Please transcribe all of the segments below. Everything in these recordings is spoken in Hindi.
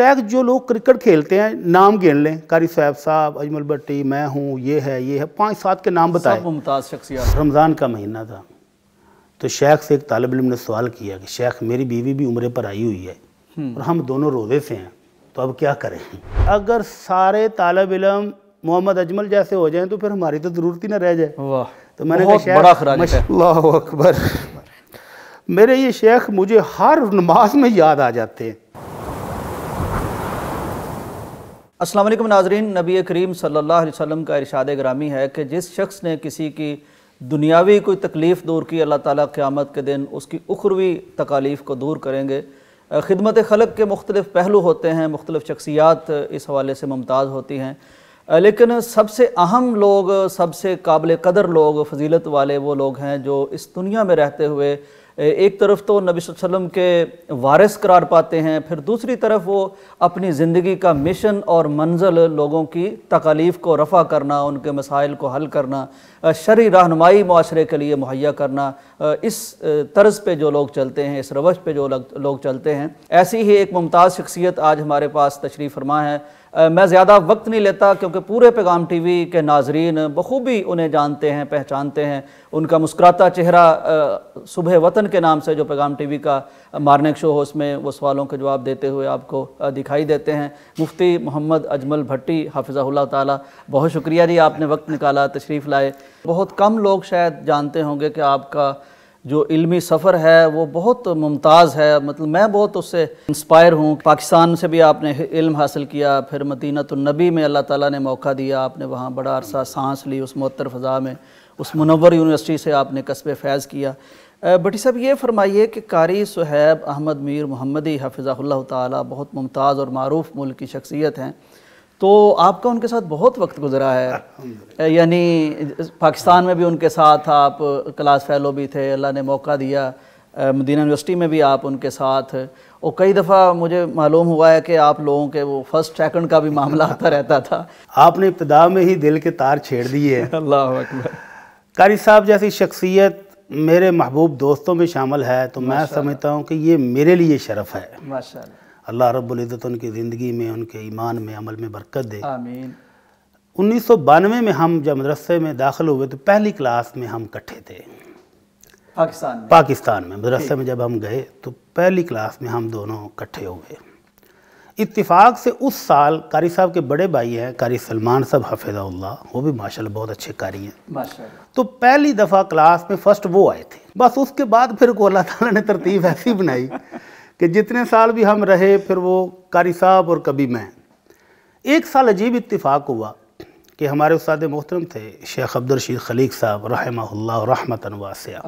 शायद जो लोग क्रिकेट खेलते हैं नाम गिन लें कारी साहब साहब अजमल भट्टी मैं हूँ ये है ये है पाँच सात के नाम बताए मुमताज़ रमज़ान का महीना था तो शेख से एक तालब इलम ने सवाल किया कि शेख मेरी बीवी भी उम्र पर आई हुई है हम्म। और हम दोनों रोजे से हैं तो अब क्या करें अगर सारे तालब इलम मोहम्मद अजमल जैसे हो जाएं तो फिर हमारी तो ज़रूरत ही ना रह जाए तो मैंने अकबर मेरे ये शेख मुझे हर नमाज में याद आ जाते हैं असलम नाजरीन नबी करीम सल्लल्लाहु अलैहि वसल्लम का इरशाद ग्रामी है कि जिस शख्स ने किसी की दुनियावी कोई तकलीफ़ दूर की अल्लाह ताला क़्यामत के दिन उसकी उखरवी तकालीफ़ को दूर करेंगे ख़िदमत खलक के मुख्तलिफ़ पहलू होते हैं मुख्तलिफ़ शख्सियात इस हवाले से मुमताज़ होती हैं लेकिन सबसे अहम लोग सबसे काबिल कदर लोग फजीलत वाले वो लोग हैं जो इस दुनिया में रहते हुए एक तरफ तो नबी वसल्लम के वारिस करार पाते हैं फिर दूसरी तरफ वो अपनी ज़िंदगी का मिशन और मंजिल लोगों की तकालीफ़ को रफ़ा करना उनके मसाइल को हल करना शरी रहनुमाई माशरे के लिए मुहैया करना इस तर्ज पे जो लोग चलते हैं इस रवश पे जो लोग चलते हैं ऐसी ही एक मुमताज़ शख्सियत आज हमारे पास तशरीफ़ फरमा है मैं ज़्यादा वक्त नहीं लेता क्योंकि पूरे पैगाम टीवी के नाजरीन बखूबी उन्हें जानते हैं पहचानते हैं उनका मुस्कुराता चेहरा सुबह वतन के नाम से जो पैगाम टीवी का मार्निंग शो हो उसमें वो सवालों के जवाब देते हुए आपको दिखाई देते हैं मुफ्ती मोहम्मद अजमल भट्टी हाफिज़ा ताला बहुत शुक्रिया जी आपने वक्त निकाला तशरीफ़ लाए बहुत कम लोग शायद जानते होंगे कि आपका जो इलमी सफ़र है वो बहुत मुमताज़ है मतलब मैं बहुत उससे इंस्पायर हूँ पाकिस्तान से भी आपने इल्म हासिल किया फिर मदीनतुलनबी में अल्लाह ताला ने मौका दिया आपने वहाँ बड़ा अरसा सांस ली उस महत्तर फ़ज़ा में उस मुनवर यूनिवर्सिटी से आपने कस्बे फैज़ किया बटी साहब ये फरमाइए कि कारी सुहैब अहमद मीर मोहम्मदी हफिज़ा बहुत मुमताज़ और मरूफ मुल्क की शख्सियत हैं तो आपका उनके साथ बहुत वक्त गुजरा है यानी पाकिस्तान में भी उनके साथ आप क्लास फैलो भी थे अल्लाह ने मौका दिया मदीना यूनिवर्सिटी में भी आप उनके साथ और कई दफ़ा मुझे मालूम हुआ है कि आप लोगों के वो फर्स्ट सेकंड का भी मामला आता रहता था आपने इब्तदा में ही दिल के तार छेड़ दिए अल्लाह कारी साहब जैसी शख्सियत मेरे महबूब दोस्तों में शामिल है तो मैं समझता हूँ कि ये मेरे लिए शरफ है माशा अल्लाह रबुल्जत उनकी ज़िंदगी में उनके ईमान में अमल में बरकत दे आमीन उन्नीस सौ बानवे में हम जब मदरसे में दाखिल हुए तो पहली क्लास में हम इकट्ठे थे पाकिस्तान में पाकिस्तान में मदरसे में जब हम गए तो पहली क्लास में हम दोनों इकट्ठे हुए इतफाक से उस साल कारी साहब के बड़े भाई हैं कारी सलमान साहब हफिज़ाउल्ला वो भी माशाल्लाह बहुत अच्छे कारी हैं तो पहली दफ़ा क्लास में फ़र्स्ट वो आए थे बस उसके बाद फिर को अल्लाह ताला ने तरतीब ऐसी बनाई कि जितने साल भी हम रहे फिर वो कारी साहब और कभी मैं एक साल अजीब इतफाक़ हुआ कि हमारे उस्ताद मोहतरम थे शेख अब्दुलरशीद खलीक साहब रहमा रहमत वास्या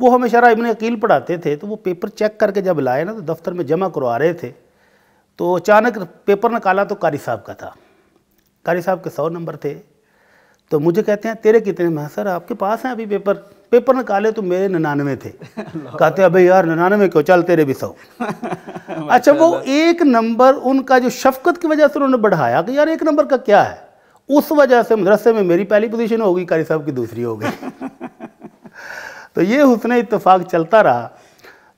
वो हमेशा इबन अकील पढ़ाते थे तो वो पेपर चेक करके जब लाए ना तो दफ्तर में जमा करवा रहे थे तो अचानक पेपर निकाला तो कारी साहब का था कारी साहब के सौ नंबर थे तो मुझे कहते हैं तेरे कितने मैं सर आपके पास हैं अभी पेपर पेपर निकाले तो मेरे ननानवे थे कहते अभी यार ननानवे क्यों चल तेरे भी सौ अच्छा वो एक नंबर उनका जो शफकत की वजह से उन्होंने बढ़ाया कि यार एक नंबर का क्या है उस वजह से मदरसे में मेरी पहली पोजीशन होगी कारी साहब की दूसरी हो गई तो ये हुसन इतफाक चलता रहा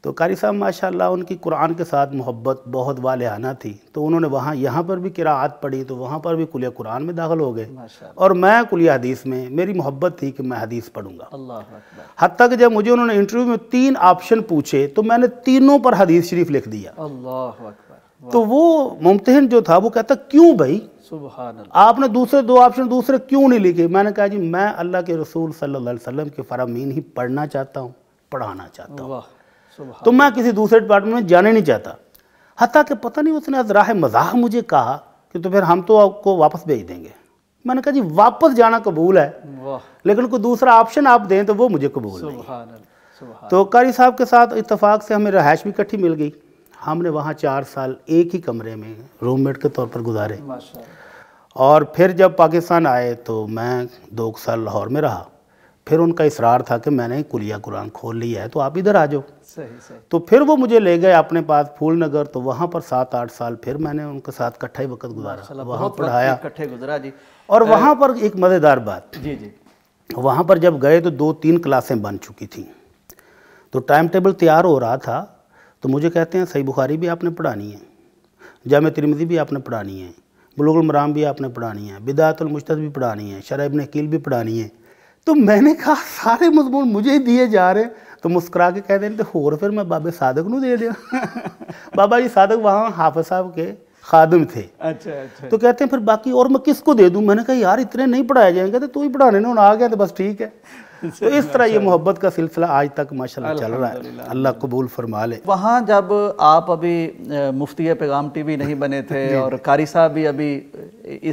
तो कारी साहब माशाल्लाह उनकी कुरान के साथ मोहब्बत बहुत आना थी तो उन्होंने वहाँ यहाँ पर भी किरात पढ़ी तो वहाँ पर भी कुलिया कुरान में दाखिल हो गए और मैं कुलिया हदीस में मेरी मोहब्बत थी कि मैं हदीस पढ़ूँगा हद तक जब मुझे उन्होंने इंटरव्यू में तीन ऑप्शन पूछे तो मैंने तीनों पर हदीस शरीफ लिख दिया तो वो मुमतहन जो था वो कहता क्यों भाई आपने दूसरे दो ऑप्शन दूसरे क्यों नहीं लिखे मैंने कहा जी मैं अल्लाह के रसूल सल्लल्लाहु के फरामीन ही पढ़ना चाहता हूँ पढ़ाना चाहता हूँ तो मैं किसी दूसरे डिपार्टमेंट में जाने नहीं चाहता हती कि पता नहीं उसने राह मजाक मुझे कहा कि तो फिर हम तो आपको वापस भेज देंगे मैंने कहा जी वापस जाना कबूल है लेकिन कोई दूसरा ऑप्शन आप दें तो वो मुझे कबूल नहीं तो कारी साहब के साथ इतफाक़ से हमें रहायश भी इकट्ठी मिल गई हमने वहाँ चार साल एक ही कमरे में रूममेट के तौर पर गुजारे और फिर जब पाकिस्तान आए तो मैं दो साल लाहौर में रहा फिर उनका इसरार था कि मैंने कुलिया कुरान खोल लिया है तो आप इधर आ जाओ सही सही तो फिर वो मुझे ले गए अपने पास फूल नगर तो वहाँ पर सात आठ साल फिर मैंने उनके साथ कट्ठा ही वक्त गुजारा वहाँ पढ़ाया इकट्ठे जी और वहाँ पर एक मज़ेदार बात जी जी वहाँ पर जब गए तो दो तीन क्लासें बन चुकी थी तो टाइम टेबल तैयार हो रहा था तो मुझे कहते हैं सही बुखारी भी आपने पढ़ानी है जाम तिरमिदी भी आपने पढ़ानी है बलूगल मराम भी आपने पढ़ानी है बिदातुलमुश्त भी पढ़ानी है शराब नकील भी पढ़ानी है तो मैंने कहा सारे मजमून मुझे ही दिए जा रहे तो मुस्करा के कह तो होर फिर मैं बाबे सादक नू दे दिया बाबा जी सादक वहाँ हाफिज साहब के खादम थे अच्छा अच्छा तो कहते हैं फिर बाकी और मैं किसको दे दूँ मैंने कहा यार इतने नहीं पढ़ाए जाएंगे तो तू ही पढ़ाने ना आ गया तो बस ठीक है तो इस तरह ये अच्छा। मोहब्बत का सिलसिला आज तक माशाल्लाह चल रहा है अल्लाह कबूल फरमा ले वहाँ जब आप अभी मुफ्ती पैगाम टीवी नहीं बने थे और कारी साहब भी अभी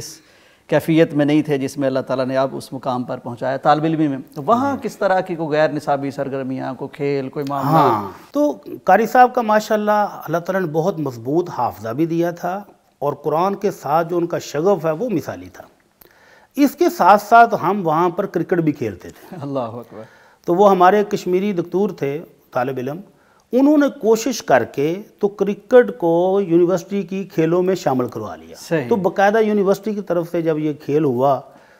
इस कैफियत में नहीं थे जिसमें अल्लाह ताला ने आप उस मुकाम पर पहुंचाया तालब इलमी में तो वहाँ हम्म। किस तरह की कोई गैर निसाबी सरगर्मियाँ कोई खेल कोई मामला हाँ तो कारी साहब का माशाल्लाह अल्लाह ताला ने बहुत मजबूत हाफजा भी दिया था और कुरान के साथ जो उनका शगफ है वो मिसाली था इसके साथ साथ हम वहाँ पर क्रिकेट भी खेलते थे अल्लाह तो वो हमारे कश्मीरी दकतूर थे तालब इलम उन्होंने कोशिश करके तो क्रिकेट को यूनिवर्सिटी की खेलों में शामिल करवा लिया तो बकायदा यूनिवर्सिटी की तरफ से जब ये खेल हुआ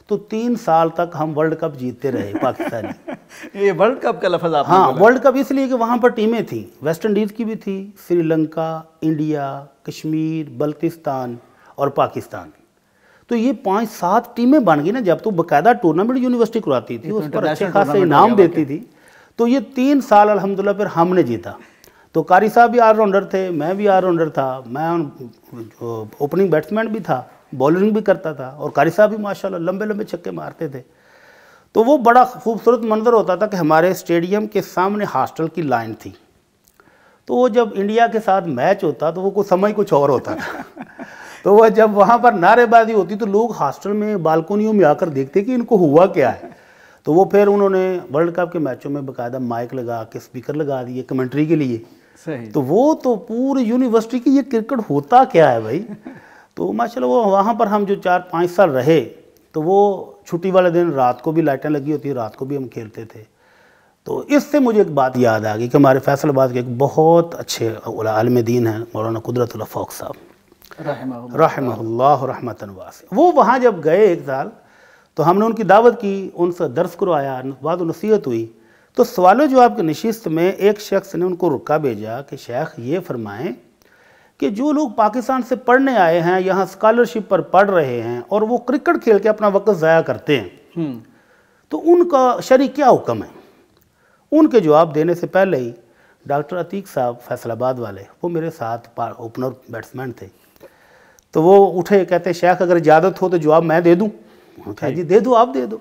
तो तीन साल तक हम वर्ल्ड कप जीतते रहे पाकिस्तानी ये वर्ल्ड कप का लफज आप हाँ वर्ल्ड कप इसलिए कि वहाँ पर टीमें थी वेस्ट इंडीज़ की भी थी श्रीलंका इंडिया कश्मीर बल्तिस्तान और पाकिस्तान तो ये पांच सात टीमें बन गई ना जब तो बाकायदा टूर्नामेंट यूनिवर्सिटी करवाती थी तो उस पर अच्छे खासे इनाम देती थी तो ये तीन साल अलहमदिल्ला फिर हमने जीता तो कारी साहब भी ऑलराउंडर थे मैं भी ऑलराउंडर था मैं ओपनिंग बैट्समैन भी था बॉलिंग भी करता था और कारी साहब भी माशाल्लाह लंबे लंबे छक्के मारते थे तो वो बड़ा खूबसूरत मंजर होता था कि हमारे स्टेडियम के सामने हॉस्टल की लाइन थी तो वो जब इंडिया के साथ मैच होता तो वो कुछ समय कुछ और होता था तो वह जब वहाँ पर नारेबाजी होती तो लोग हॉस्टल में बालकोनियों में आकर देखते कि इनको हुआ क्या है तो वो फिर उन्होंने वर्ल्ड कप के मैचों में बाकायदा माइक लगा के स्पीकर लगा दिए कमेंट्री के लिए सही तो वो तो पूरी यूनिवर्सिटी की ये क्रिकेट होता क्या है भाई तो माशाल्लाह वो वहाँ पर हम जो चार पाँच साल रहे तो वो छुट्टी वाले दिन रात को भी लाइटें लगी होती रात को भी हम खेलते थे तो इससे मुझे एक बात याद आ गई कि हमारे फैसलाबाद के एक बहुत अच्छे आलम दीन हैं मौलाना कुदरतल फ़ौक साहब रहमत वो वहाँ जब गए एक साल तो हमने उनकी दावत की उनसे दर्श करवाया बाद नसीहत हुई तो सवाल जवाब की नशस्त में एक शख्स ने उनको रुका भेजा कि शेख ये फरमाएँ कि जो लोग पाकिस्तान से पढ़ने आए हैं यहाँ स्कॉलरशिप पर पढ़ रहे हैं और वो क्रिकेट खेल के अपना वक्त ज़ाया करते हैं हम्म। तो उनका शरी क्या हुक्म है उनके जवाब देने से पहले ही डॉक्टर अतीक साहब फैसलाबाद वाले वो मेरे साथ ओपनर बैट्समैन थे तो वो उठे कहते शेख अगर इजाज़त हो तो जवाब मैं दे दूँ हाँ जी दे दो आप दे दो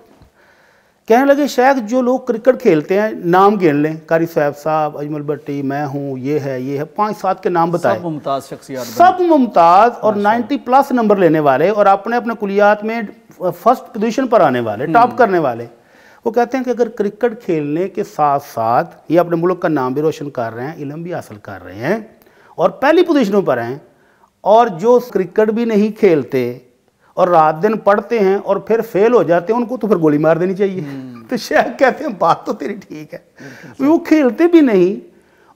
कहने लगे शायद जो लोग क्रिकेट खेलते हैं नाम गिन लें कारी साहब साहब अजमल भट्टी मैं हूँ ये है ये है पाँच सात के नाम बताए सब मुमताज़ शख्सियात सब मुमताज़ और नाइन्टी प्लस नंबर लेने वाले और अपने अपने कुलियात में फर्स्ट पोजीशन पर आने वाले हम्म। टॉप करने वाले वो कहते हैं कि अगर क्रिकेट खेलने के साथ साथ ये अपने मुल्क का नाम भी रोशन कर रहे हैं इलम भी हासिल कर रहे हैं और पहली पोजिशनों पर हैं और जो क्रिकेट भी नहीं खेलते और रात दिन पढ़ते हैं और फिर फेल हो जाते हैं उनको तो फिर गोली मार देनी चाहिए हम्म। तो शेख कहते हैं बात तो तेरी ठीक है तो वो खेलते भी नहीं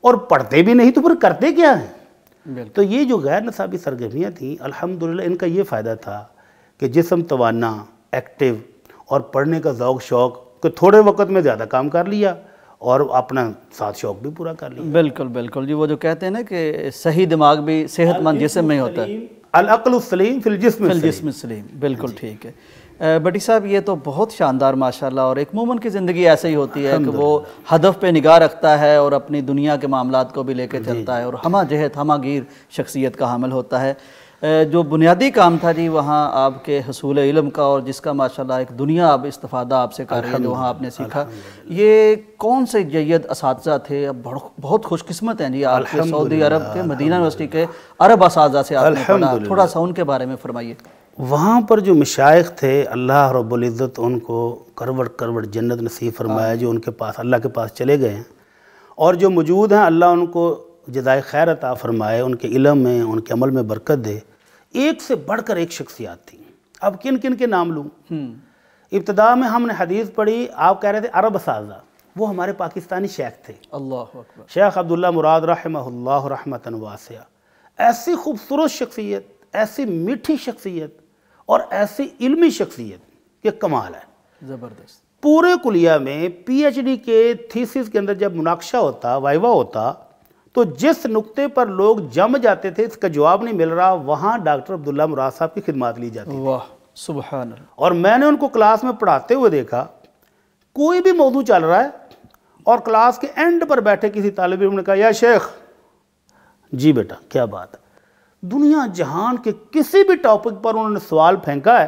और पढ़ते भी नहीं तो फिर करते क्या है तो ये जो गैर नसाबी सरगर्मियाँ थी अल्हम्दुलिल्लाह इनका ये फ़ायदा था कि जिसम तोाना एक्टिव और पढ़ने का ओक़ शौक़ कि थोड़े वक्त में ज़्यादा काम कर लिया और अपना साथ शौक भी पूरा कर लिया बिल्कुल बिल्कुल जी वो जो कहते हैं ना कि सही दिमाग भी सेहतमंद जिसम में होता है फिल जिसम जिसम सलीम बिल्कुल ठीक है बटी साहब ये तो बहुत शानदार माशाल्लाह और एक मोमन की ज़िंदगी ऐसे ही होती है कि वो हदफ पे निगाह रखता है और अपनी दुनिया के मामला को भी लेके चलता है और हमा जहत हमागीर शख्सियत का हामिल होता है जो बुनियादी काम था जी वहाँ आपके हसूल इलम का और जिसका माशाल्लाह एक दुनिया अब इस्तफ़ादा आपसे कर रही है वहाँ आपने सीखा ये कौन से जैद इस थे अब बहुत खुशकस्मत हैं जी आपके सऊदी अरब के मदीना यूनिवर्सिटी के अरब इस से थोड़ा सा उनके बारे में फरमाइए वहाँ पर जो मशाइ थे अल्लाह रब्ज़त उनको करवट करवट जन्नत नसीब फरमाया हाँ। जो उनके पास अल्लाह के पास चले गए हैं और जो मौजूद हैं अल्लाह उनको जदाय खैर अता फरमाए उनके इलम में उनके अमल में बरकत दे एक से बढ़कर एक शख्सियात थी अब किन किन के नाम लूँ हम्म। इब्तदा में हमने हदीस पढ़ी आप कह रहे थे अरब साजा वो हमारे पाकिस्तानी शेख थे अल्लाह शेख अब्दुल्ला मुराद रहमल्ला रहमतन वासिया ऐसी खूबसूरत शख्सियत ऐसी मीठी शख्सियत और ऐसी इल्मी शख्सियत ये कमाल है ज़बरदस्त पूरे कुलिया में पीएचडी के थीसिस के अंदर जब मुनाक्षा होता वाइवा होता तो जिस नुक्ते पर लोग जम जाते थे इसका जवाब नहीं मिल रहा वहां डॉक्टर अब्दुल्ला मुराद साहब की खिदमत ली जाती वाह सुबह और मैंने उनको क्लास में पढ़ाते हुए देखा कोई भी मौजू चल रहा है और क्लास के एंड पर बैठे किसी तालब ने कहा या शेख जी बेटा क्या बात है दुनिया जहान के किसी भी टॉपिक पर उन्होंने सवाल फेंका है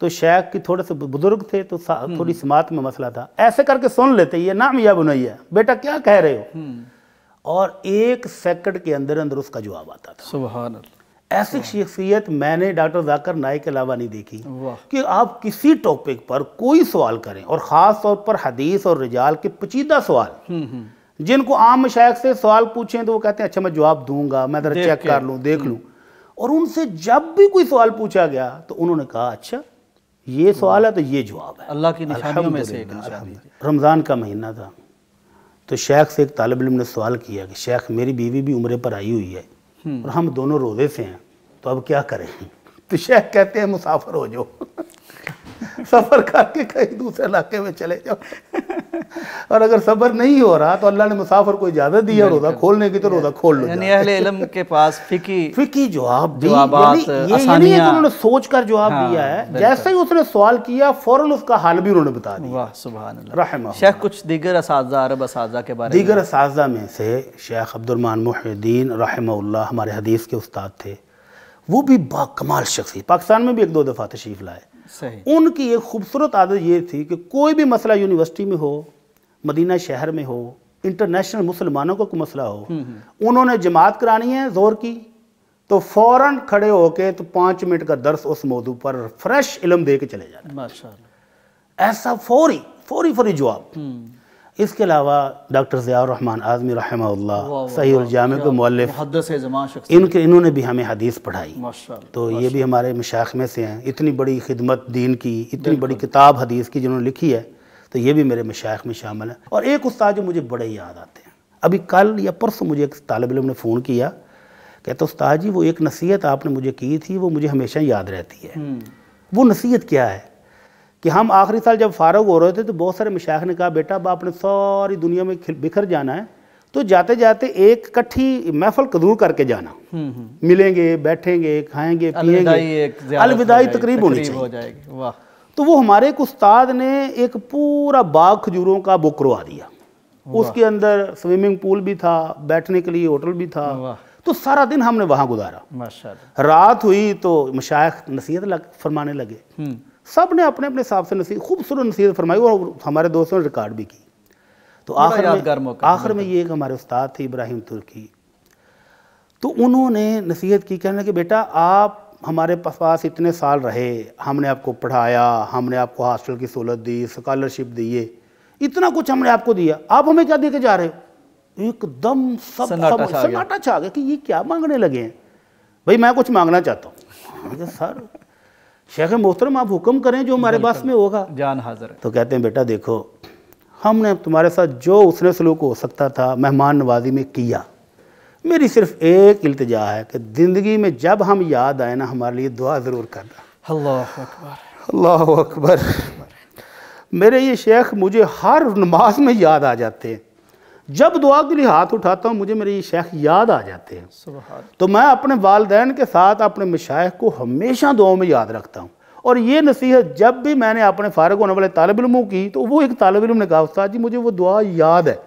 तो शेख की थोड़े से बुजुर्ग थे तो हम्म। थोड़ी समात में मसला था ऐसे करके सुन लेते ये नाम या बुनैया बेटा क्या कह रहे हो हम्म। और एक सेकंड के अंदर अंदर उसका जवाब आता था सुबह ऐसी शख्सियत मैंने डॉक्टर जाकर नायक के अलावा नहीं देखी कि आप किसी टॉपिक पर कोई सवाल करें और ख़ास तौर पर हदीस और रिजाल के पचीदा सवाल हम्म, हम्म। जिनको आम मशाक से सवाल पूछें तो वो कहते हैं अच्छा मैं जवाब दूंगा मैं ज़रा चेक कर लूँ देख हम्म। लूँ और उनसे जब भी कोई सवाल पूछा गया तो उन्होंने कहा अच्छा ये सवाल है तो ये जवाब है अल्लाह की निशानियों में से रमज़ान का महीना था तो शेख से एक तालब इम ने सवाल किया कि शेख मेरी बीवी भी उम्र पर आई हुई है हम्म। और हम दोनों रोज़े से हैं तो अब क्या करें तो शेख कहते हैं मुसाफर हो जाओ सफ़र करके कहीं दूसरे इलाके में चले जाओ और अगर सबर नहीं हो रहा तो अल्लाह ने मुसाफर को इजाज़त दी है रोज़ा खोलने की तो रोज़ा खोल लो यानी अहले इल्म के पास फिकी फिकी जवाब दी ये उन्होंने सोच कर जवाब हाँ, दिया है जैसे ही उसने सवाल किया फ़ौरन उसका हाल भी उन्होंने बता दिया वाह रहम शेख कुछ दीगर अरब इस के बारे दीगर इस में से शेख अब्दुलमान मुहिद्दीन रहम हमारे हदीस के उस्ताद थे वो भी कमाल शख्सियत पाकिस्तान में भी एक दो दफ़ा तशरीफ़ लाए उनकी एक खूबसूरत आदत ये थी कि कोई भी मसला यूनिवर्सिटी में हो मदीना शहर में हो इंटरनेशनल मुसलमानों का कोई मसला हो हम्म, हम्म। उन्होंने जमात करानी है जोर की तो फ़ौर खड़े होके तो पाँच मिनट का दर्स उस मौजू पर फ्रेश इलम दे के चले जाना ऐसा फौरी फौरी फौरी जवाब हम्म। इसके अलावा डॉक्टर रहमान आज़मी सही सहीजाम के मौलफ इनके इन्होंने भी हमें हदीस पढ़ाई तो ये भी हमारे मशाख में से हैं इतनी बड़ी खिदमत दीन की इतनी बड़ी किताब हदीस की जिन्होंने लिखी है तो ये भी मेरे मशाख में शामिल है और एक उस्ताद जो मुझे बड़े याद आते हैं अभी कल या परसों मुझे एक तालब इम ने फ़ोन किया कहते उस्ताद जी वो एक नसीहत आपने मुझे की थी वो मुझे हमेशा याद रहती है हम्म। वो नसीहत क्या है कि हम आखिरी साल जब फारग हो रहे थे तो बहुत सारे मशाख ने कहा बेटा अब आपने सारी दुनिया में बिखर जाना है तो जाते जाते एक कट्ठी महफल कदूर करके जाना हम्म, हम्म। मिलेंगे बैठेंगे खाएंगे पिएंगे अलविदाई तकरीब होनी हो तो वो हमारे एक उस्ताद ने एक पूरा बाग खजूरों का बुक करवा दिया उसके अंदर स्विमिंग पूल भी था बैठने के लिए होटल भी था तो सारा दिन हमने वहाँ गुजारा रात हुई तो मशाख नसीहत लग फरमाने लगे हम्म। सब ने अपने अपने हिसाब से नसीहत खूबसूरत नसीहत फरमाई और हमारे दोस्तों ने रिकॉर्ड भी की तो आखिर में आखिर में ये एक हमारे उस्ताद थे इब्राहिम तुर्की तो उन्होंने नसीहत की कहना कि बेटा आप हमारे पास इतने साल रहे हमने आपको पढ़ाया हमने आपको हॉस्टल की सहूलत दी स्कॉलरशिप दिए इतना कुछ हमने आपको दिया आप हमें क्या दे के जा रहे हो एकदम सब सब सन्नाटा छा गया कि ये क्या मांगने लगे हैं भाई मैं कुछ मांगना चाहता हूँ सर शेख मोहतरम आप हुक्म करें जो हमारे पास में होगा जान हाजिर है तो कहते हैं बेटा देखो हमने तुम्हारे साथ जो उसने सलूक हो सकता था मेहमान नवाजी में किया मेरी सिर्फ एक इल्तजा है कि ज़िंदगी में जब हम याद आए ना हमारे लिए दुआ ज़रूर करना अल्लाह अकबर अल्लाह अकबर मेरे ये शेख मुझे हर नमाज में याद आ जाते हैं जब दुआ के लिए हाथ उठाता हूँ मुझे मेरे ये शेख याद आ जाते हैं तो मैं अपने वालदेन के साथ अपने मशाइ को हमेशा दुआ में याद रखता हूँ और ये नसीहत जब भी मैंने अपने फ़ारग होने वाले तालब इलमों की तो वो एक तालब इलम ने कहा उस्ताद जी मुझे वो दुआ याद है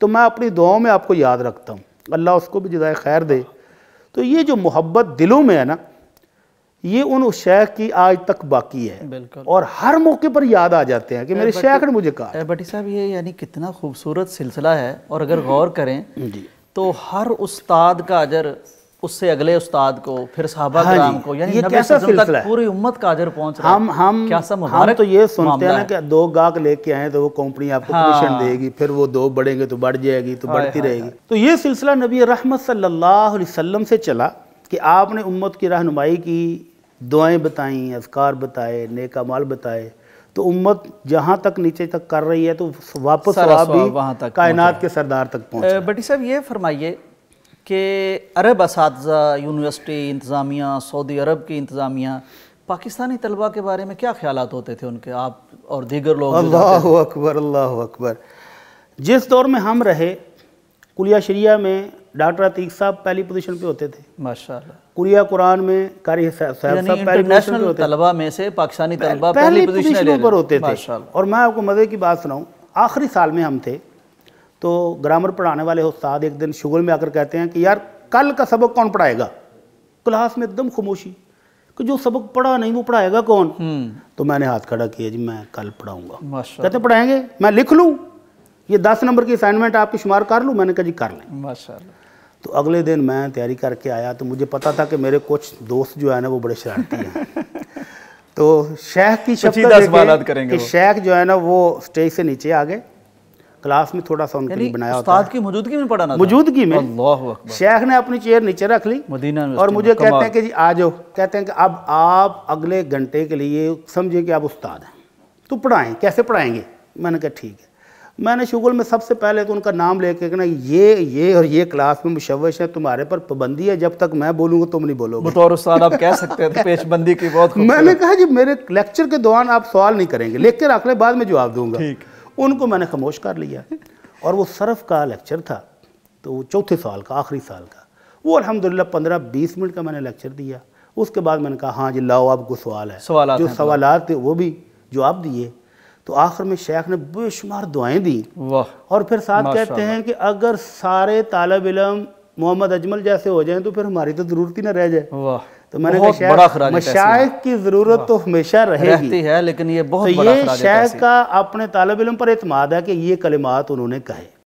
तो मैं अपनी दुआओं में आपको याद रखता हूँ अल्लाह उसको भी जदाय खैर दे तो ये जो मोहब्बत दिलों में है ना ये उन शेख की आज तक बाकी है और हर मौके पर याद आ जाते हैं कि मेरे शेख ने मुझे कहा बटी साहब ये यानी कितना खूबसूरत सिलसिला है और अगर गौर करें तो हर उस्ताद का अजर उससे अगले उस्ताद को फिर साहबा हाँ को यानी ये कैसा सिलसिला पूरी उम्मत का अजर पहुंच रहा हम हम हम तो ये सुनते हैं ना कि दो गाहक लेके आए तो वो कंपनी आपको हाँ। कमीशन देगी फिर वो दो बढ़ेंगे तो बढ़ जाएगी तो बढ़ती रहेगी तो ये सिलसिला नबी रहमत सल्लल्लाहु अलैहि वसल्लम से चला कि आपने उम्मत की रहनुमाई की दुआएं बताई अजकार बताए नेक माल बताए तो उम्मत जहाँ तक नीचे तक कर रही है तो वापस भी वहाँ तक कायनात के सरदार तक पहुँच बटी साहब ये फरमाइए कि अरब इस यूनिवर्सिटी इंतज़ामिया सऊदी अरब की इंतज़ामिया पाकिस्तानी तलबा के बारे में क्या ख्याल होते थे उनके आप और दीगर लोग अल्लाह अकबर अल्लाह अकबर जिस दौर में हम रहे कुलिया शरिया में डॉक्टर अतीक साहब पहली पोजीशन पे होते थे माशाल्लाह कुरिया कुरान में कारी इंटरनेशनल तलबा में से पाकिस्तानी तलबा पहली पोजीशन पर होते थे और मैं आपको मज़े की बात सुनाऊँ आखिरी साल में हम थे तो ग्रामर पढ़ाने वाले उस्ताद एक दिन शुगर में आकर कहते हैं कि यार कल का सबक कौन पढ़ाएगा क्लास में एकदम खामोशी कि जो सबक पढ़ा नहीं वो पढ़ाएगा कौन हम्म। तो मैंने हाथ खड़ा किया जी मैं कल पढ़ाऊंगा कहते पढ़ाएंगे मैं लिख लूँ ये दस नंबर की असाइनमेंट आपकी शुमार कर लूँ मैंने कहा जी कर लें माशाल्लाह तो अगले दिन मैं तैयारी करके आया तो मुझे पता था कि मेरे कुछ दोस्त जो है ना वो बड़े शरारती हैं तो शेख की शब्द करेंगे शेख जो है ना वो स्टेज से नीचे आ गए क्लास में थोड़ा सा उनके बनाया उस्ताद की मौजूदगी में पढ़ाना मौजूदगी में शेख ने अपनी चेयर नीचे रख ली मदीना और मुझे कहते हैं कि जी आ जाओ कहते हैं कि अब आप अगले घंटे के लिए समझिए कि आप उस्ताद हैं तो पढ़ाएं कैसे पढ़ाएंगे मैंने कहा ठीक है मैंने शुगल में सबसे पहले तो उनका नाम लेके कहना ये ये और ये क्लास में मुशवश है तुम्हारे पर पाबंदी है जब तक मैं बोलूँगा तुम नहीं बोलोगे बतौर आप कह सकते हैं तो पेशबंदी की बहुत मैंने कहा जी मेरे लेक्चर के दौरान आप सवाल नहीं करेंगे लिख के रख ले बाद में जवाब दूंगा उनको मैंने खामोश कर लिया और वो सरफ का लेक्चर था तो चौथे साल का आखिरी साल का वो अलहमदिल्ला पंद्रह बीस मिनट का मैंने लेक्चर दिया उसके बाद मैंने कहा हाँ जी लाओ आपको सवाल है सवाल जो सवाल थे वो भी जवाब दिए तो आखिर में शेख ने बेशुमार दुआएं दी वाह और फिर साथ कहते हैं कि अगर सारे तालब इलम मोहम्मद अजमल जैसे हो जाएं तो फिर हमारी तो ज़रूरत ही ना रह जाए वाह तो मैंने शेख की ज़रूरत तो हमेशा रहेगी है लेकिन ये बहुत तो ये शेख का अपने तालब इलम पर एतमाद है कि ये कलिमात उन्होंने कहे